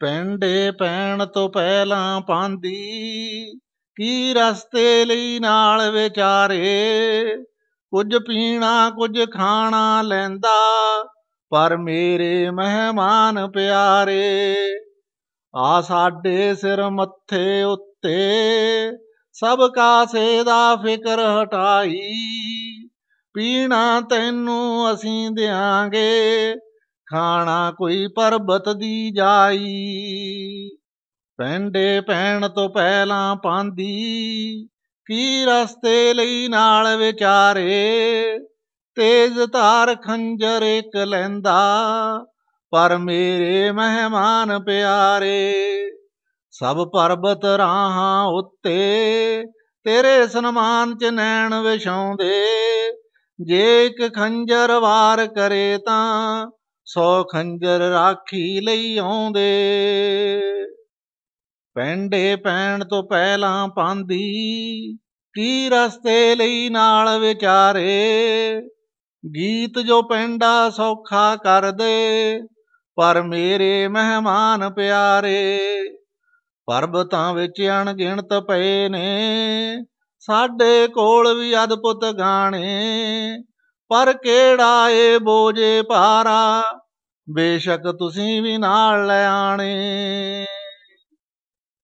ਪੈਂਡੇ ਪੈਣ ਤੋਂ ਪਹਿਲਾਂ ਪਾਂਦੀ ਕੀ ਰਸਤੇ ਲਈ ਨਾਲ ਵਿਚਾਰੇ ਕੁਝ ਪੀਣਾ ਕੁਝ ਖਾਣਾ ਲੈਂਦਾ ਪਰ ਮੇਰੇ ਮਹਿਮਾਨ ਪਿਆਰੇ ਆ ਸਾਡੇ ਸਿਰ ਮੱਥੇ ਉੱਤੇ ਸਭ ਕਾਸੇ ਦਾ ਫਿਕਰ ਹਟਾਈ ਪੀਣਾ ਤੈਨੂੰ ਅਸੀਂ ਦਿਆਂਗੇ ਖਾਣਾ ਕੋਈ ਪਰਬਤ ਦੀ ਜਾਈ ਪੈਂਡੇ ਪੈਣ ਤੋਂ ਪਹਿਲਾਂ ਪਾਂਦੀ ਕੀ ਰਸਤੇ ਲਈ ਨਾਲ ਵਿਚਾਰੇ ਤੇਜ਼ ਧਾਰ ਖੰਜਰ ਇੱਕ ਲੈਂਦਾ ਪਰ ਮੇਰੇ ਮਹਿਮਾਨ ਪਿਆਰੇ ਸਭ ਪਰਬਤ ਰਾਹਾਂ ਉੱਤੇ ਤੇਰੇ ਸਨਮਾਨ ਚ ਨੈਣ ਵਿਛਾਉਂਦੇ ਜੇ ਇੱਕ ਖੰਜਰ ਵਾਰ ਕਰੇ ਤਾਂ ਸੋ ਖੰਜਰ ਰਾਖੀ ਲਈ ਆਉਂਦੇ ਪੈਂਡੇ ਪੈਣ ਤੋਂ ਪਹਿਲਾਂ ਪਾਂਦੀ ਕੀ ਰਸਤੇ ਲਈ ਨਾਲ ਵਿਚਾਰੇ ਗੀਤ ਜੋ ਪੈਂਡਾ ਸੌਖਾ ਕਰ ਦੇ ਪਰ ਮੇਰੇ ਮਹਿਮਾਨ ਪਿਆਰੇ ਪਰਬਤਾਂ ਵਿੱਚ ਅਣਗਿਣਤ ਪਏ ਨੇ ਸਾਡੇ ਕੋਲ ਵੀ ਅਦਭੁਤ ਗਾਣੇ ਪਰ ਕਿਹੜਾ ਏ ਬੋਝੇ ਭਾਰਾ ਬੇਸ਼ੱਕ ਤੁਸੀਂ ਵੀ ਨਾਲ ਲੈ ਆਣੇ